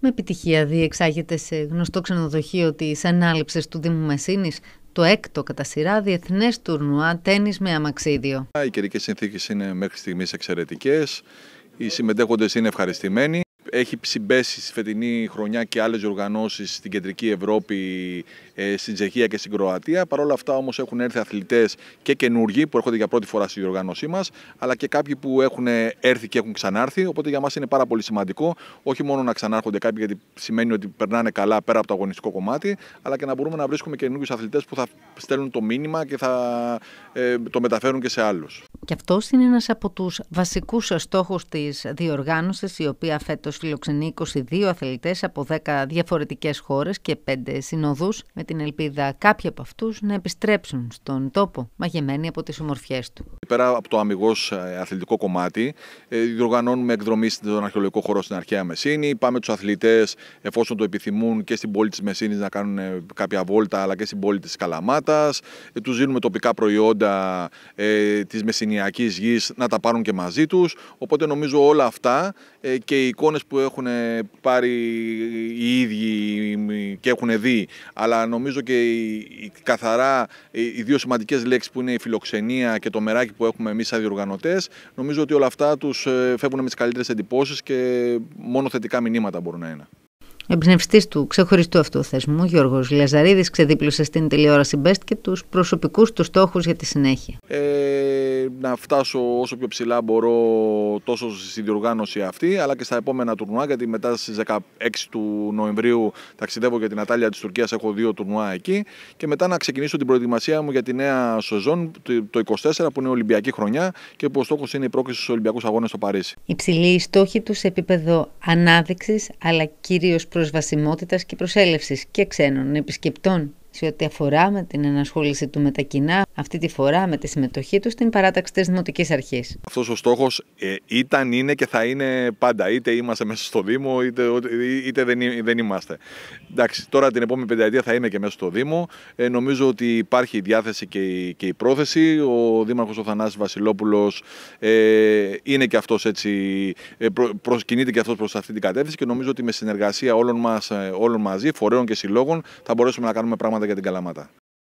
με επιτυχία διεξάγεται σε γνωστό ξενοδοχείο της ανάληψης του Δήμου Μεσίνης το έκτο κατά σειρά διεθνές τουρνουά τέννη με αμαξίδιο. Οι καιρικές συνθήκες είναι μέχρι στιγμής εξαιρετικές. Οι συμμετέχοντες είναι ευχαριστημένοι έχει συμπέσει στη φετινή χρονιά και άλλες οργανώσεις στην Κεντρική Ευρώπη, ε, στην Τσεχία και στην Κροατία. Παρ' όλα αυτά όμως έχουν έρθει αθλητές και καινούργοι που έρχονται για πρώτη φορά στη διοργανώσή μας, αλλά και κάποιοι που έχουν έρθει και έχουν ξανάρθει. Οπότε για μας είναι πάρα πολύ σημαντικό όχι μόνο να ξανάρχονται κάποιοι γιατί σημαίνει ότι περνάνε καλά πέρα από το αγωνιστικό κομμάτι, αλλά και να μπορούμε να βρίσκουμε καινούργιους αθλητές που θα στέλνουν το μήνυμα και θα ε, το μεταφέρουν και σε άλλους. Και αυτός είναι ένας από τους βασικούς στόχους της διοργάνωσης η οποία φέτος φιλοξενεί 22 αθλητές από 10 διαφορετικές χώρες και 5 συνοδούς, με την ελπίδα κάποιοι από αυτούς να επιστρέψουν στον τόπο, μαγεμένοι από τις ομορφιές του. Πέρα από το αμυγός ε, αθλητικό κομμάτι, ε, διοργανώνουμε εκδρομή στον αρχαιολογικό χώρο στην Αρχαία Μεσίνη, πάμε τους αθλητές, εφόσον το επιθυμούν και στην πόλη της μεσίνης να κάνουν ε, κάποια βόλτα αλλά και στην πόλη της Καλαμάτας, τους δίνουμε τοπικά προϊόντα τη της γη γης να τα πάρουν και μαζί τους. οπότε νομίζω όλα αυτά και οι εικόνες που έχουν πάρει οι ίδιοι και έχουν δει, αλλά νομίζω και οι, καθαρά οι δύο σημαντικές λέξεις που είναι η φιλοξενία και το μεράκι που έχουμε εμείς σαν διοργανωτές, νομίζω ότι όλα αυτά τους ε, φεύγουν με τις καλύτερες εντυπώσεις και μόνο θετικά μηνύματα μπορούν να είναι. Εμπνευστής του ξεχωριστού αυτού θεσμού, Γιώργος Λαζαρίδη ξεδίπλωσε στην τηλεόραση Best και τους προσωπικούς του στόχους για τη συνέχεια. Ε, να φτάσω όσο πιο ψηλά μπορώ τόσο στην διοργάνωση αυτή, αλλά και στα επόμενα τουρνουά, γιατί μετά στις 16 του Νοεμβρίου ταξιδεύω για την Ατάλια της Τουρκίας, έχω δύο τουρνουά εκεί. Και μετά να ξεκινήσω την προετοιμασία μου για τη νέα σεζόν, το 24 που είναι Ολυμπιακή χρονιά και που ο στόχος είναι η πρόκληση στους Ολυμπιακούς Αγώνες στο Παρίσι. Υψηλή στόχη τους σε επίπεδο ανάδειξης, αλλά κυρίως προ προσβασιμότητας και προσέλευσης και ξένων επισκεπτών σε ό,τι αφορά με την ενασχόληση του με τα κοινά, αυτή τη φορά με τη συμμετοχή του στην παράταξη της Δημοτικής Αρχής. Αυτός ο στόχος ε, ήταν, είναι και θα είναι πάντα. Είτε είμαστε μέσα στο Δήμο, είτε, είτε δεν, είμαστε. Εντάξει, τώρα την επόμενη πενταετία θα είναι και μέσα στο Δήμο. Ε, νομίζω ότι υπάρχει η διάθεση και η, και πρόθεση. Ο Δήμαρχος ο Θανάσης Βασιλόπουλος ε, είναι και αυτός έτσι. Ε, προ, και αυτός προς αυτή την κατεύθυνση και νομίζω ότι με συνεργασία όλων, μας, ε, όλων μαζί, φορέων και συλλόγων, θα μπορέσουμε να κάνουμε πράγματα για την Καλαμάτα.